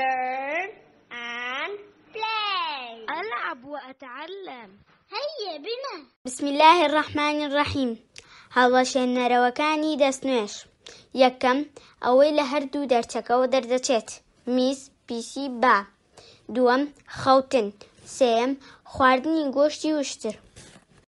learn and play ألعب وأتعلم هيا بنا بسم الله الرحمن الرحيم هەڵەشێن نەرەوەکانی دەستنوێش یەکەم ئەوەی لە هەردوو دەرچەکەەوە دەردەچێت میز پیسی با دووەم خەوتن سێم خواردنی گۆشتی وشتر